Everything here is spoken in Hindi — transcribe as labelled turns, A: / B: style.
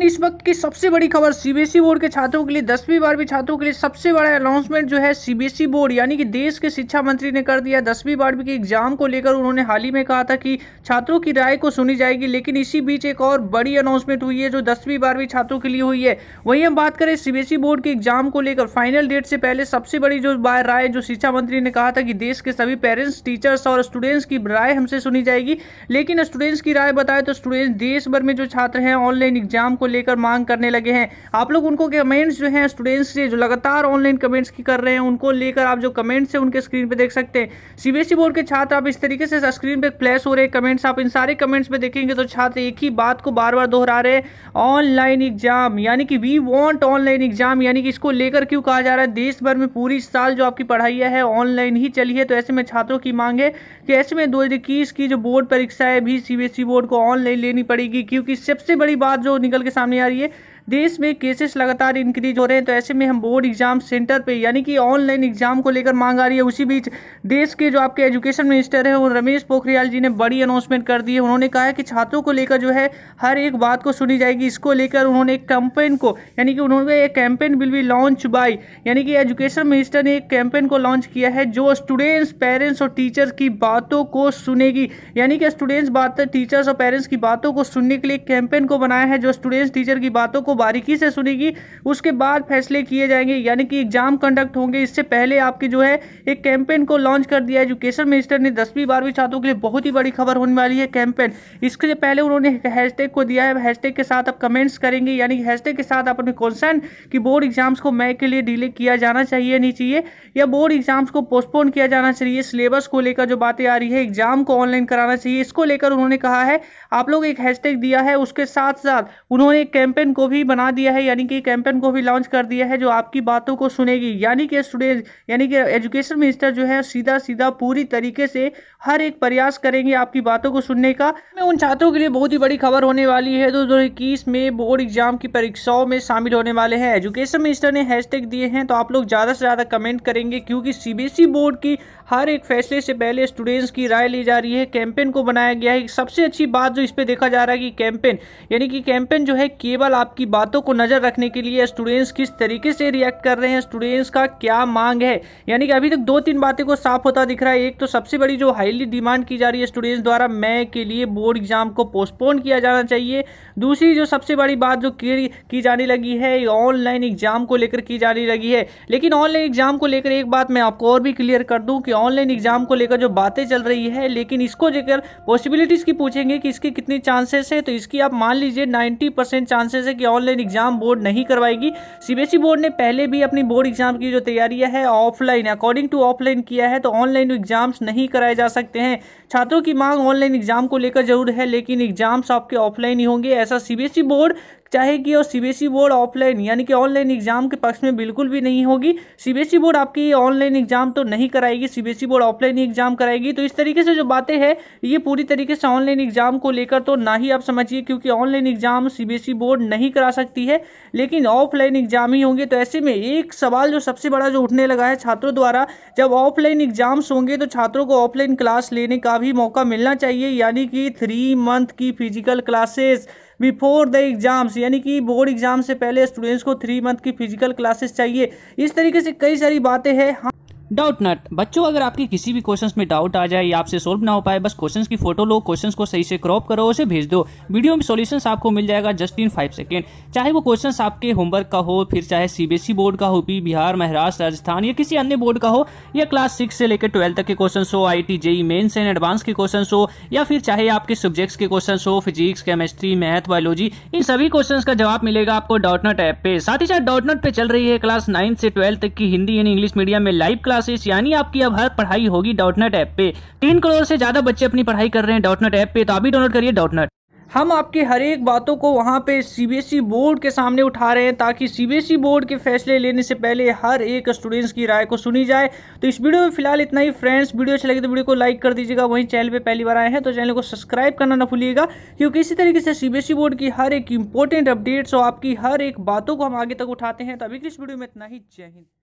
A: फ्रेंड इस वक्त की सबसे बड़ी खबर सीबीएसई e बोर्ड के छात्रों के लिए दसवीं बारहवीं छात्रों के लिए सबसे बड़ा अनाउंसमेंट जो है सीबीएसई e बोर्ड यानी कि देश के शिक्षा मंत्री ने कर दिया दसवीं बारहवीं के एग्जाम को लेकर उन्होंने हाल ही में कहा था कि छात्रों की राय को सुनी जाएगी लेकिन इसी बीच एक और बड़ी अनाउंसमेंट हुई है जो दसवीं बारहवीं छात्रों के लिए हुई है वहीं हम बात करें सीबीएसई e बोर्ड के एग्जाम को लेकर फाइनल डेट से पहले सबसे बड़ी जो राय जो शिक्षा मंत्री ने कहा था कि देश के सभी पेरेंट्स टीचर्स और स्टूडेंट्स की राय हमसे सुनी जाएगी लेकिन स्टूडेंट्स की राय बताए तो स्टूडेंट्स देश भर में जो छात्र हैं ऑनलाइन एग्जाम को लेकर मांग करने लगे हैं आप लोग उनको कमेंट्स जो हैं स्टूडेंट्स से जो लगातार ऑनलाइन कमेंट्स की कर रहे हैं उनको लेकर आप जो कमेंट्स हैं उनके स्क्रीन पर देख सकते हैं सीबीएसई बोर्ड के छात्र आप इस तरीके से स्क्रीन पर फ्लैश हो रहे हैं कमेंट्स आप इन सारे कमेंट्स में देखेंगे तो छात्र एक ही बात को बार बार दोहरा रहे हैं ऑनलाइन एग्जाम यानी कि वी वॉन्ट ऑनलाइन एग्जाम यानी कि इसको लेकर क्यों कहा जा रहा है देश भर में पूरी साल जो आपकी पढ़ाई है ऑनलाइन ही चली है तो ऐसे में छात्रों की मांग है कि ऐसे में दो की जो बोर्ड परीक्षा है भी सीबीएसई बोर्ड को ऑनलाइन लेनी पड़ेगी क्योंकि सबसे बड़ी बात जो निकल के सामने आ रही है देश में केसेस लगातार इंक्रीज हो रहे हैं तो ऐसे में हम बोर्ड एग्जाम सेंटर पे यानी कि ऑनलाइन एग्जाम को लेकर मांग आ रही है उसी बीच देश के जो आपके एजुकेशन मिनिस्टर हैं वो रमेश पोखरियाल जी ने बड़ी अनाउंसमेंट कर दी है उन्होंने कहा है कि छात्रों को लेकर जो है हर एक बात को सुनी जाएगी इसको लेकर उन्होंने एक कैंपेन को यानी कि उन्होंने एक campaign will be launch by यानी कि एजुकेशन मिनिस्टर ने एक कैंपेन को लॉन्च किया है जो स्टूडेंट्स पेरेंट्स और टीचर्स की बातों को सुनेगी यानी कि स्टूडेंट्स बात टीचर्स और पेरेंट्स की बातों को सुनने के लिए कैंपेन को बनाया है जो स्टूडेंट्स टीचर की बातों को बारीकी से सुनेगी उसके बाद फैसले किए जाएंगे यानी कि एग्जाम कंडक्ट होंगे इससे पहले आपके जो है एक कैंपेन को लॉन्च कर दिया एजुकेशन मिनिस्टर ने दसवीं बारहवीं छात्रों के लिए बहुत ही बड़ी खबर होने वाली है कैंपेन इसके पहले उन्होंने हैशटैग को दिया है हैशटैग के साथ आप कमेंट्स करेंगे यानी कि हैशटैग के साथ अपने क्वेश्चन कि बोर्ड एग्जाम्स को मई के लिए डिले किया जाना चाहिए नहीं चाहिए या बोर्ड एग्जाम्स को पोस्टपोन किया जाना चाहिए सिलेबस को लेकर जो बातें आ रही है एग्जाम को ऑनलाइन कराना चाहिए इसको लेकर उन्होंने कहा है आप लोग एक हैशटैग दिया है उसके साथ साथ उन्होंने कैंपेन को भी बना दिया है यानी कि कैंपेन को भी लॉन्च कर दिया है जो आपकी बातों को सुनेगी यानी कि स्टूडेंट यानी कि एजुकेशन मिनिस्टर जो है सीधा सीधा पूरी तरीके से हर एक प्रयास करेंगे आपकी बातों को सुनने का मैं उन छात्रों के लिए बहुत ही बड़ी खबर होने वाली है दो तो हज़ार इक्कीस में बोर्ड एग्जाम की परीक्षाओं में शामिल होने वाले हैं एजुकेशन मिनिस्टर ने हैशटैग दिए हैं तो आप लोग ज़्यादा से ज़्यादा कमेंट करेंगे क्योंकि सीबीएसई e बोर्ड की हर एक फैसले से पहले स्टूडेंट्स की राय ली जा रही है कैंपेन को बनाया गया है सबसे अच्छी बात जो इस पर देखा जा रहा है कि कैंपेन यानी कि कैंपेन जो है केवल आपकी बातों को नज़र रखने के लिए स्टूडेंट्स किस तरीके से रिएक्ट कर रहे हैं स्टूडेंट्स का क्या मांग है यानी कि अभी तक दो तीन बातें को साफ होता दिख रहा है एक तो सबसे बड़ी जो हाईली डिमांड की जा रही है स्टूडेंट्स द्वारा मैं के लिए बोर्ड एग्जाम को पोस्टपोन किया जाना चाहिए दूसरी जो सबसे बड़ी बात जो की जाने लगी है ऑनलाइन एग्जाम को लेकर की जाने लगी है लेकिन ऑनलाइन एग्जाम को लेकर एक बात मैं आपको और भी क्लियर कर दूं कि ऑनलाइन एग्जाम को लेकर जो बातें चल रही है लेकिन इसको लेकर पॉसिबिलिटीज़ की पूछेंगे कि इसके कितने चांसेस है तो इसकी आप मान लीजिए नाइन्टी चांसेस है कि ऑनलाइन एग्जाम बोर्ड नहीं करवाएगी सीबीएसई बोर्ड ने पहले भी अपनी बोर्ड एग्जाम की जो तैयारियां है ऑफलाइन अकॉर्डिंग टू ऑफलाइन किया है तो ऑनलाइन एग्जाम्स नहीं कराए जा सकते हैं छात्रों की मांग ऑनलाइन एग्जाम को लेकर जरूर है लेकिन एग्जाम्स आपके ऑफलाइन ही होंगे ऐसा सीबीएसई बोर्ड चाहे कि और सीबीएसई e बोर्ड ऑफलाइन यानी कि ऑनलाइन एग्जाम के पक्ष में बिल्कुल भी नहीं होगी सीबीएसई e बोर्ड आपकी ऑनलाइन एग्जाम तो नहीं कराएगी CBSE e board offline exam कराएगी तो इस तरीके से जो बातें हैं ये पूरी तरीके से ऑनलाइन एग्जाम को लेकर तो ना ही आप समझिए क्योंकि ऑनलाइन एग्जाम सी बोर्ड नहीं करा सकती है लेकिन ऑफलाइन एग्जाम ही होंगे तो ऐसे में एक सवाल जो सबसे बड़ा जो उठने लगा है छात्रों द्वारा जब ऑफलाइन एग्जाम्स होंगे तो छात्रों को ऑफलाइन क्लास लेने का भी मौका मिलना चाहिए यानी कि थ्री मंथ की physical classes before the exams यानी कि बोर्ड एग्ज़ाम से पहले स्टूडेंट्स को थ्री मंथ की फिजिकल क्लासेस चाहिए इस तरीके से कई सारी बातें हैं डाउट नट बच्चों अगर आपके किसी भी क्वेश्चंस में डाउट आ जाए या आपसे सोल्व ना हो पाए बस क्वेश्चंस की फोटो लो क्वेश्चंस को सही से क्रॉप करो उसे भेज दो वीडियो में सॉल्यूशंस आपको मिल जाएगा जस्ट इन फाइव सेकेंड चाहे वो क्वेश्चंस आपके होमवर्क का हो फिर चाहे सीबीएसई बोर्ड e का हो भी बिहार महाराष्ट्र राजस्थान या किसी अन्य बोर्ड का हो या क्लास सिक्स से लेकर ट्वेल्थ तक के क्वेश्चन हो I T JEE mains and advance के क्वेश्चन हो या फिर चाहे आपके सब्जेक्ट्स के क्वेश्चन हो फिजिक्स केमिस्ट्री मैथ बायोलॉजी इन सभी क्वेश्चन का जवाब मिलेगा आपको नट ऐप पे साथ ही साथ नट पे चल रही है क्लास नाइन से ट्वेल्थ तक की हिंदी एंड इंग्लिश मीडियम में लाइव क्लास क्लासेस यानी आपकी अब हर पढ़ाई होगी डॉटनेट ऐप पे तीन करोड़ से ज्यादा बच्चे अपनी पढ़ाई कर रहे हैं डॉटनेट ऐप पे तो अभी डाउनलोड करिए डॉटनेट हम आपके हर एक बातों को वहाँ पे सीबीएसई e बोर्ड के सामने उठा रहे हैं ताकि सीबीएसई e बोर्ड के फैसले लेने से पहले हर एक स्टूडेंट्स की राय को सुनी जाए तो इस वीडियो में फिलहाल इतना ही फ्रेंड्स वीडियो अच्छी लगे तो वीडियो को लाइक कर दीजिएगा वहीं चैनल पे पहली बार आए हैं तो चैनल को सब्सक्राइब करना ना भूलिएगा क्योंकि इसी तरीके से सी e बोर्ड की हर एक इंपॉर्टेंट अपडेट्स और आपकी हर एक बातों को हम आगे तक उठाते हैं तो अभी इस वीडियो में इतना ही जय हिंद